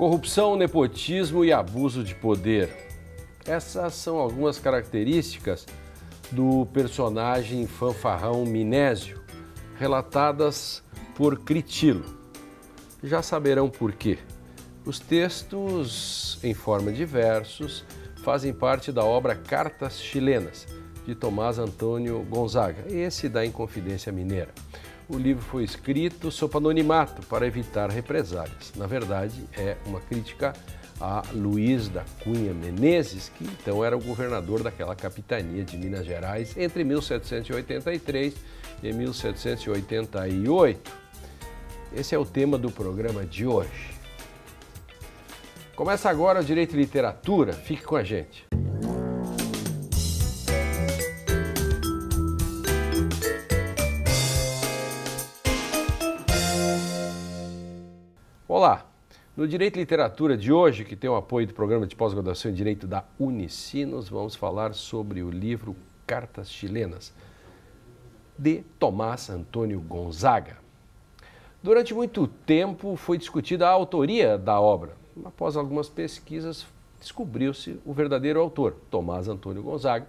Corrupção, nepotismo e abuso de poder. Essas são algumas características do personagem fanfarrão Minésio, relatadas por Critilo. Já saberão por quê. Os textos, em forma de versos, fazem parte da obra Cartas Chilenas, de Tomás Antônio Gonzaga, esse da Inconfidência Mineira. O livro foi escrito sob anonimato para evitar represálias. Na verdade, é uma crítica a Luiz da Cunha Menezes, que então era o governador daquela capitania de Minas Gerais entre 1783 e 1788. Esse é o tema do programa de hoje. Começa agora o Direito e Literatura. Fique com a gente. No Direito e Literatura de hoje, que tem o apoio do Programa de Pós-Graduação em Direito da Unicinos, vamos falar sobre o livro Cartas Chilenas, de Tomás Antônio Gonzaga. Durante muito tempo foi discutida a autoria da obra. Após algumas pesquisas, descobriu-se o verdadeiro autor, Tomás Antônio Gonzaga,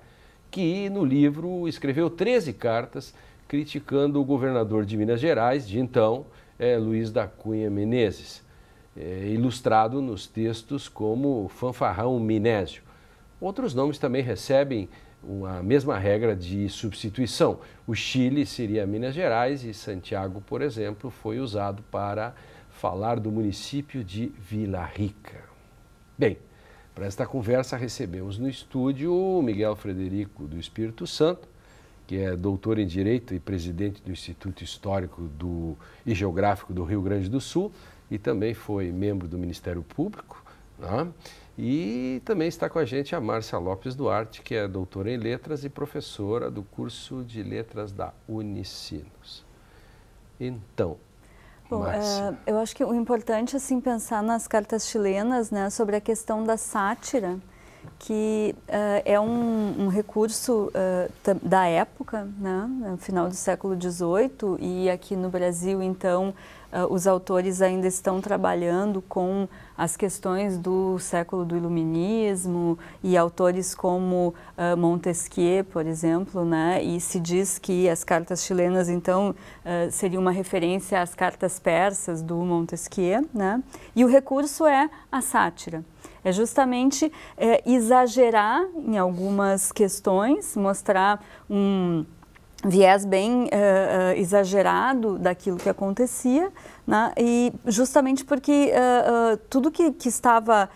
que no livro escreveu 13 cartas criticando o governador de Minas Gerais, de então, é, Luiz da Cunha Menezes é, ilustrado nos textos como fanfarrão minésio. Outros nomes também recebem a mesma regra de substituição. O Chile seria Minas Gerais e Santiago, por exemplo, foi usado para falar do município de Vila Rica. Bem, para esta conversa recebemos no estúdio o Miguel Frederico do Espírito Santo, que é doutor em Direito e presidente do Instituto Histórico do... e Geográfico do Rio Grande do Sul, e também foi membro do Ministério Público. Né? E também está com a gente a Márcia Lopes Duarte, que é doutora em letras e professora do curso de letras da Unicinos. Então, Bom, é, eu acho que o importante é assim, pensar nas cartas chilenas né, sobre a questão da sátira que uh, é um, um recurso uh, da época, né, no final do século XVIII, e aqui no Brasil, então, uh, os autores ainda estão trabalhando com as questões do século do iluminismo e autores como Montesquieu, por exemplo, né, e se diz que as cartas chilenas, então, uh, seria uma referência às cartas persas do Montesquieu, né, e o recurso é a sátira. É justamente é, exagerar em algumas questões, mostrar um viés bem uh, exagerado daquilo que acontecia, né? e justamente porque uh, uh, tudo que, que estava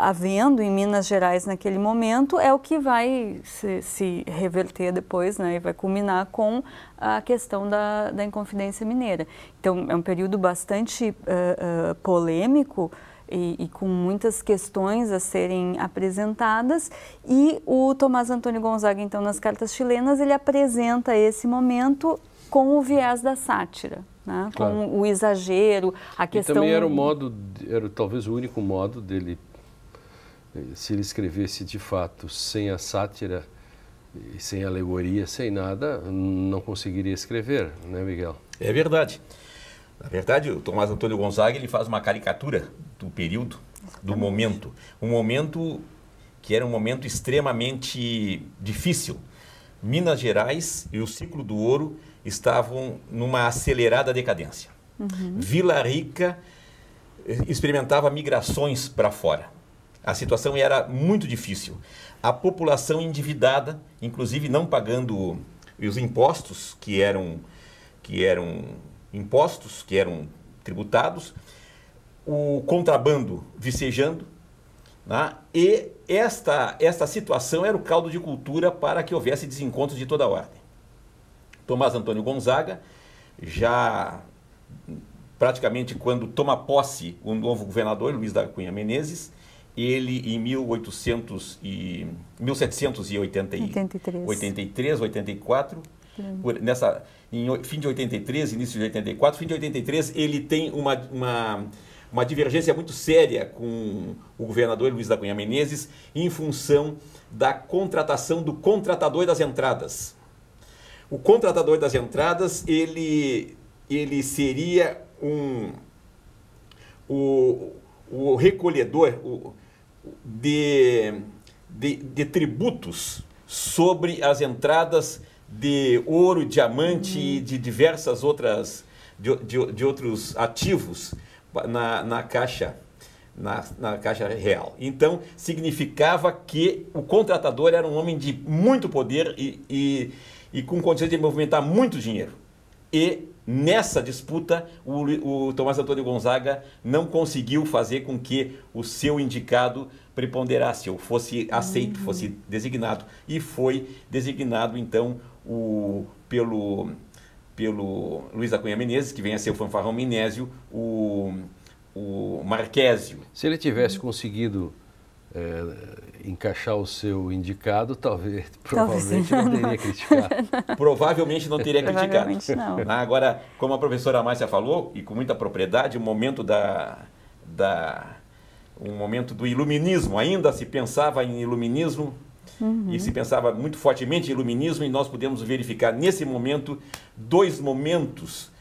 havendo em Minas Gerais naquele momento é o que vai se, se reverter depois, né? e vai culminar com a questão da, da Inconfidência Mineira. Então, é um período bastante polêmico, e, e, com muitas questões a serem apresentadas. E o Tomás Antônio Gonzaga, então, nas cartas chilenas, ele apresenta esse momento com o viés da sátira. Né? Claro. Com o exagero, a questão... E também era o modo, era talvez o único modo dele, eh, se ele escrevesse de fato sem a sátira, sem alegoria, sem nada, não conseguiria escrever, né, Miguel? É verdade. Na verdade, o Tomás Antônio Gonzaga ele faz uma caricatura do período, Exatamente. do momento. Um momento que era um momento extremamente difícil. Minas Gerais e o ciclo do ouro estavam numa acelerada decadência. Uhum. Vila Rica eh, experimentava migrações para fora. A situação era muito difícil. A população endividada, inclusive não pagando os impostos que eram que eram impostos que eram tributados, o contrabando vicejando, né? e esta, esta situação era o caldo de cultura para que houvesse desencontros de toda a ordem. Tomás Antônio Gonzaga, já praticamente quando toma posse o novo governador, Luiz da Cunha Menezes, ele em 1800 e, 1783, 83, 84, por, nessa, em fim de 83, início de 84, fim de 83, ele tem uma, uma uma divergência muito séria com o governador Luiz da Cunha Menezes em função da contratação do contratador das entradas. O contratador das entradas, ele, ele seria um o, o recolhedor de, de, de tributos sobre as entradas de ouro, diamante e de diversas outras de, de, de outros ativos na, na caixa. Na, na, Caixa Real. Então, significava que o contratador era um homem de muito poder e, e, e com condições de movimentar muito dinheiro. E nessa disputa, o, o, Tomás Antônio Gonzaga não conseguiu fazer com que o seu indicado preponderasse ou fosse aceito, uhum. fosse designado. E foi designado, então, o, pelo pelo Luiz da Cunha Menezes, que vem a ser o fanfarrão Minésio, o, o Marquésio. Se ele tivesse conseguido é, encaixar o seu indicado, talvez, provavelmente talvez não teria criticado. provavelmente não teria criticado. Não. Né? Agora, como a professora Márcia falou, e com muita propriedade, o momento da... da um momento do iluminismo, ainda se pensava em iluminismo Uhum. E se pensava muito fortemente em iluminismo, e nós podemos verificar nesse momento dois momentos.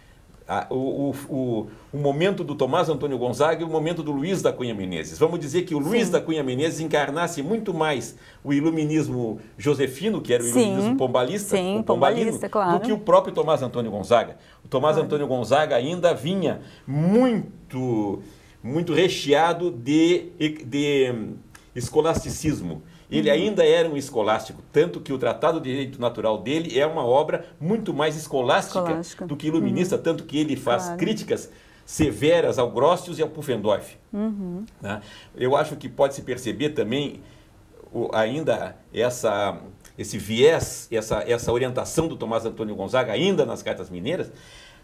Ah, o, o, o, o, momento do Tomás Antônio Gonzaga e o momento do Luiz da Cunha Menezes. Vamos dizer que o Sim. Luiz da Cunha Menezes encarnasse muito mais o iluminismo josefino, que era o Sim. iluminismo pombalista, Sim, pombalista claro. do que o próprio Tomás Antônio Gonzaga. O Tomás claro. Antônio Gonzaga ainda vinha muito, muito recheado de, de hum, escolasticismo. Ele ainda era um escolástico, tanto que o Tratado de Direito Natural dele é uma obra muito mais escolástica, escolástica. do que iluminista, uhum. tanto que ele faz claro. críticas severas ao Grossius e ao Pufendorf. Uhum. Né? Eu acho que pode-se perceber também o, ainda essa, esse viés, essa, essa orientação do Tomás Antônio Gonzaga, ainda nas Cartas Mineiras,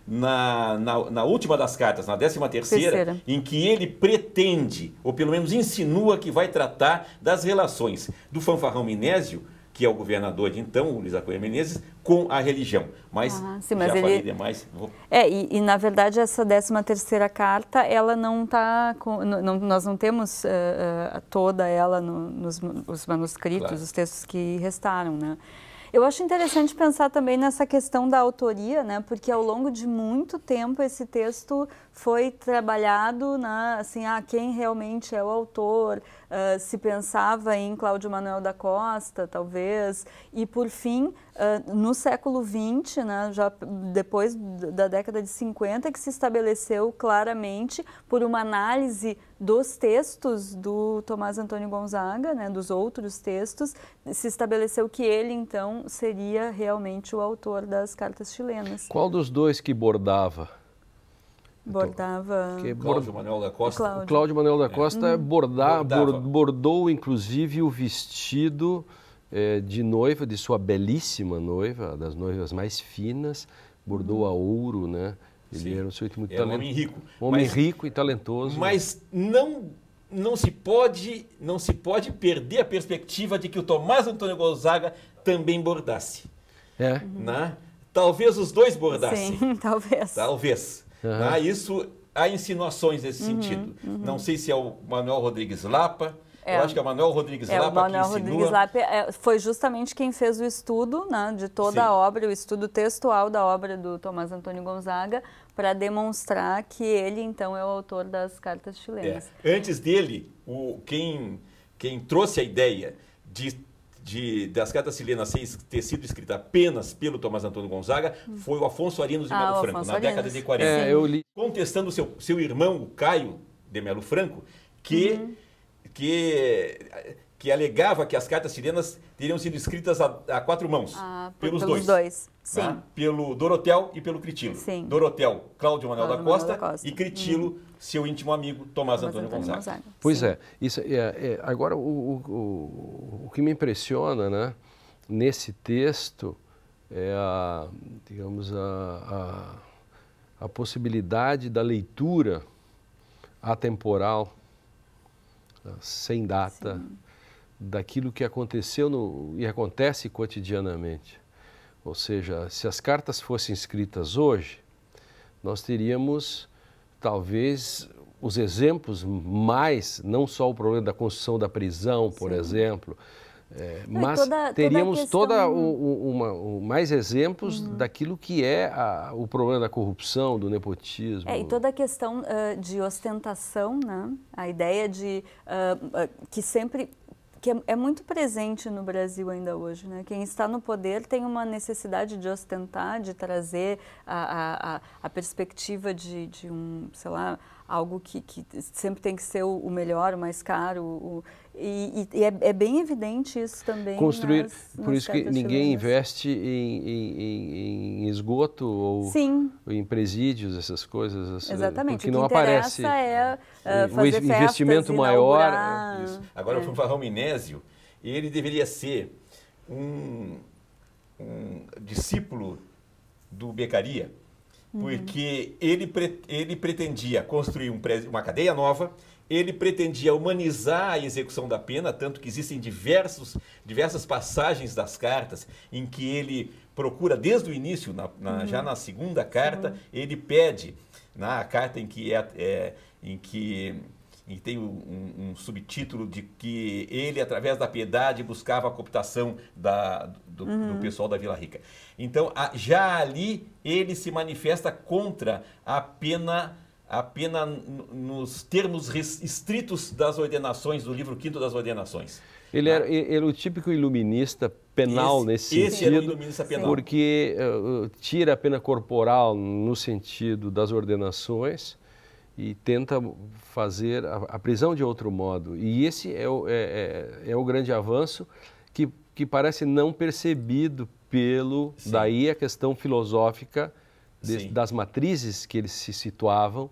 na, na, na última das cartas, na décima terceira, terceira. em que ele pre, pretende, ou pelo menos insinua que vai tratar das relações do fanfarrão Minésio que é o governador de então, o Luiz Acunha Menezes, com a religião. Mas, ah, sim, mas já ele... falei demais. Vou... É, e, e, na verdade essa 13 terceira carta, ela não está, nós não temos uh, toda ela no, nos os manuscritos, claro. os textos que restaram, né? Eu acho interessante pensar também nessa questão da autoria, né? Porque ao longo de muito tempo esse texto foi trabalhado, na Assim, ah, quem realmente é o autor? Uh, se pensava em Cláudio Manuel da Costa, talvez. E por fim, ah, no século XX, né, já depois da década de 50, que se estabeleceu claramente por uma análise dos textos do Tomás Antônio Gonzaga, né, dos outros textos, se estabeleceu que ele então seria realmente o autor das cartas chilenas. Qual dos dois que bordava? Bordava. Que bord... Cláudio Manuel da Costa. Cláudio, Cláudio Manuel da Costa é. bordava, bordava. bordou inclusive o vestido é, de noiva, de sua belíssima noiva, das noivas mais finas, bordou uhum. a ouro, né? Ele Sim. era um sujeito muito é talentoso. Um homem rico. Homem mas, rico e talentoso. Mas não não se pode não se pode perder a perspectiva de que o Tomás Antônio Gonzaga também bordasse. É. Uhum. Né? Talvez os dois bordassem. Sim, talvez. Talvez. Uhum. Isso há insinuações nesse uhum, sentido. Uhum. Não sei se é o Manuel Rodrigues Lapa, é. Eu acho que é o Manuel Rodrigues é, Lapa. O Manuel Rodrigues insinua... Lapa é, foi justamente quem fez o estudo né, de toda Sim. a obra, o estudo textual da obra do Tomás Antônio Gonzaga, para demonstrar que ele, então, é o autor das cartas chilenas. É. Antes dele, o, quem, quem trouxe a ideia de de, das cartas chilenas ter sido escrita apenas pelo Tomás Antônio Gonzaga hum. foi o Afonso Arinos de ah, Melo Franco, Afonso na Arinos. década de 40. É, eu li. Contestando seu, seu irmão, o Caio de Melo Franco, que uhum que, que alegava que as cartas chilenas teriam sido escritas a, a quatro mãos. Ah, pelos, pelos, dois. dois. Né? Sim. Né? Pelo Dorotel e pelo Critilo. Sim. Dorotel, Cláudio Manuel, da, Costa, da, Costa, e Critilo, uhum. seu íntimo amigo, Tomás, Tomás Antônio, Antônio Gonzaga. Gonzaga. Pois Sim. é, isso é, é, é agora o, o, o, que me impressiona né, nesse texto é a, digamos, a, a, a possibilidade da leitura atemporal sem data, Sim. daquilo que aconteceu no, e acontece cotidianamente. Ou seja, se as cartas fossem escritas hoje, nós teríamos talvez os exemplos mais, não só o problema da construção da prisão, por Sim. exemplo, é, mas toda, teríamos toda, questão... toda o, o, uma, o, mais exemplos uhum. daquilo que é a, o problema da corrupção, do nepotismo. É, e toda a questão uh, de ostentação, né? a ideia de uh, uh, que sempre que é, é, muito presente no Brasil ainda hoje, né? Quem está no poder tem uma necessidade de ostentar, de trazer a, a, a perspectiva de, de um, sei lá, algo que, que sempre tem que ser o, o melhor, o mais caro. O, e, e é, é, bem evidente isso também. Construir, nas, por isso que ninguém investe em, em, em, esgoto ou Sim. em presídios, essas coisas. Assim, Exatamente. Porque o que não aparece. É, uh, o investimento maior. É, Agora, é. o Farrão e ele deveria ser um, um discípulo do Beccaria porque ele, pre ele pretendia construir um uma cadeia nova, ele pretendia humanizar a execução da pena, tanto que existem diversos, diversas passagens das cartas em que ele procura, desde o início, na, na, uhum. já na segunda carta, uhum. ele pede, na carta em que, é, é em que e tem um, um, subtítulo de que ele, através da piedade, buscava a cooptação da, do, uhum. do, pessoal da Vila Rica. Então, a, já ali, ele se manifesta contra a pena, a pena nos termos estritos das ordenações, do livro quinto das ordenações. Ele era, ah. era o típico iluminista penal esse, nesse esse sentido, penal. porque uh, tira a pena corporal no sentido das ordenações, e tenta fazer a, a, prisão de outro modo. E esse é o, é, é, é o grande avanço que, que parece não percebido pelo. Sim. Daí a questão filosófica de, das matrizes que eles se situavam,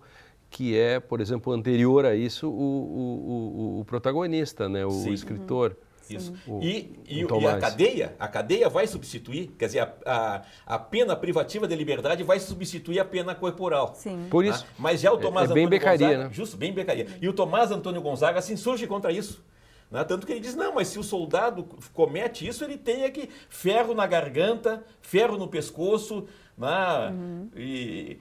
que é, por exemplo, anterior a isso, o, o, o, o protagonista, né? o Sim. escritor. Uhum. Isso. O, e, e, e, a cadeia, a cadeia vai substituir, quer dizer, a, a, a, pena privativa de liberdade vai substituir a pena corporal. Sim. Tá? Por isso. Mas já o é, Tomás é, é bem Antônio becaria, Gonzaga, né? justo, bem becaria. E o Tomás Antônio Gonzaga se assim insurge contra isso. Né? Tanto que ele diz, não, mas se o soldado comete isso, ele tem que ferro na garganta, ferro no pescoço, né? Uhum. e,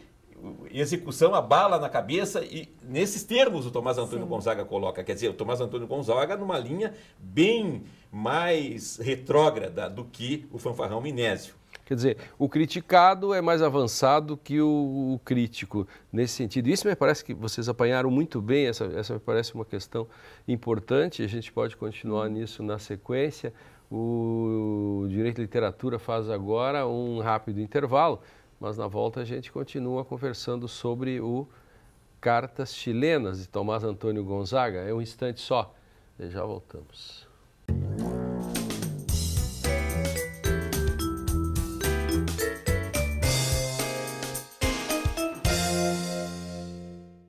execução a bala na cabeça e nesses termos o Tomás Antônio Sim. Gonzaga coloca, quer dizer, o Tomás Antônio Gonzaga numa linha bem mais retrógrada do que o fanfarrão Minésio. Quer dizer, o criticado é mais avançado que o, o, crítico nesse sentido. Isso me parece que vocês apanharam muito bem, essa, essa me parece uma questão importante, a gente pode continuar nisso na sequência. O Direito de Literatura faz agora um rápido intervalo mas na volta a gente continua conversando sobre o Cartas Chilenas de Tomás Antônio Gonzaga. É um instante só, e já voltamos.